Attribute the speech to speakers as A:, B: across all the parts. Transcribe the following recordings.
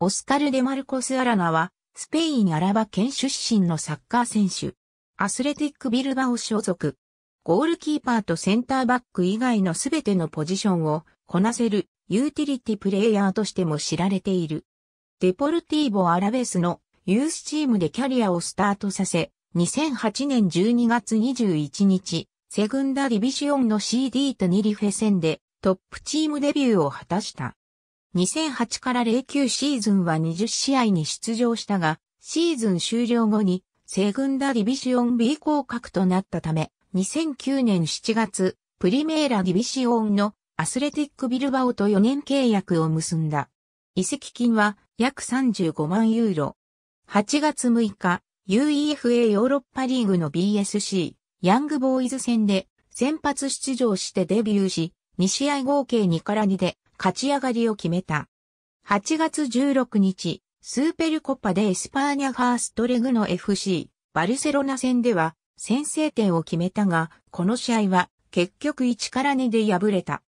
A: オスカル・デマルコス・アラナは、スペイン・アラバ県出身のサッカー選手。アスレティック・ビルバオ所属。ゴールキーパーとセンターバック以外のすべてのポジションをこなせるユーティリティプレイヤーとしても知られている。デポルティーボ・アラベスのユースチームでキャリアをスタートさせ、2008年12月21日、セグンダ・ディビシオンの CD とニリフェ戦でトップチームデビューを果たした。2008から09シーズンは20試合に出場したが、シーズン終了後に、西軍ダディビシオン B 降格となったため、2009年7月、プリメーラディビシオンのアスレティックビルバオと4年契約を結んだ。移籍金は約35万ユーロ。8月6日、UEFA ヨーロッパリーグの BSC、ヤングボーイズ戦で先発出場してデビューし、2試合合計2から2で勝ち上がりを決めた。8月16日、スーペルコッパでエスパーニャファーストレグの FC、バルセロナ戦では先制点を決めたが、この試合は結局1から2で敗れた。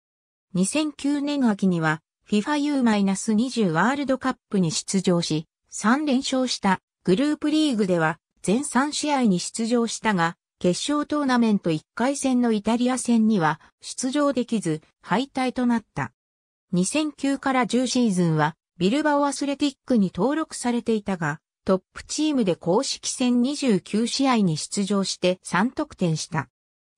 A: 2009年秋には FIFAU-20 ワールドカップに出場し、3連勝したグループリーグでは全3試合に出場したが、決勝トーナメント1回戦のイタリア戦には出場できず敗退となった。2009から10シーズンはビルバオアスレティックに登録されていたが、トップチームで公式戦29試合に出場して3得点した。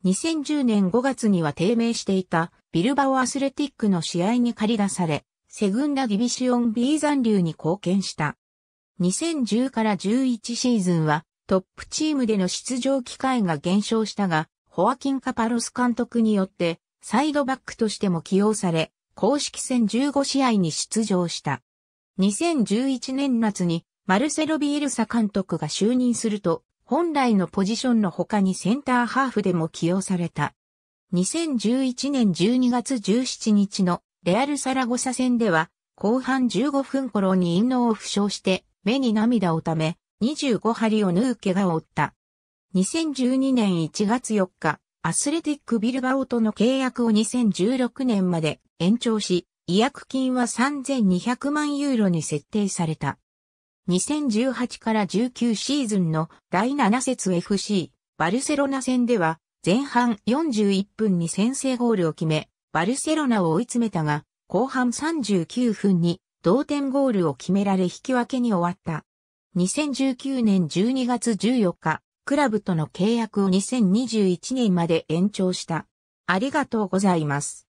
A: 2010年5月には低迷していたビルバオアスレティックの試合に借り出され、セグンダディビシオン B 残留に貢献した。2010から11シーズンはトップチームでの出場機会が減少したが、ホアキン・カパロス監督によってサイドバックとしても起用され、公式戦15試合に出場した。2011年夏にマルセロ・ビエルサ監督が就任すると、本来のポジションの他にセンターハーフでも起用された。2011年12月17日のレアル・サラゴサ戦では、後半15分頃に陰嚢を負傷して、目に涙をため、25針を縫う怪我を負った。2012年1月4日、アスレティック・ビルバオとの契約を2016年まで延長し、違約金は3200万ユーロに設定された。2018から19シーズンの第7節 FC バルセロナ戦では前半41分に先制ゴールを決め、バルセロナを追い詰めたが、後半39分に同点ゴールを決められ引き分けに終わった。2019年12月14日、クラブとの契約を2021年まで延長した。ありがとうございます。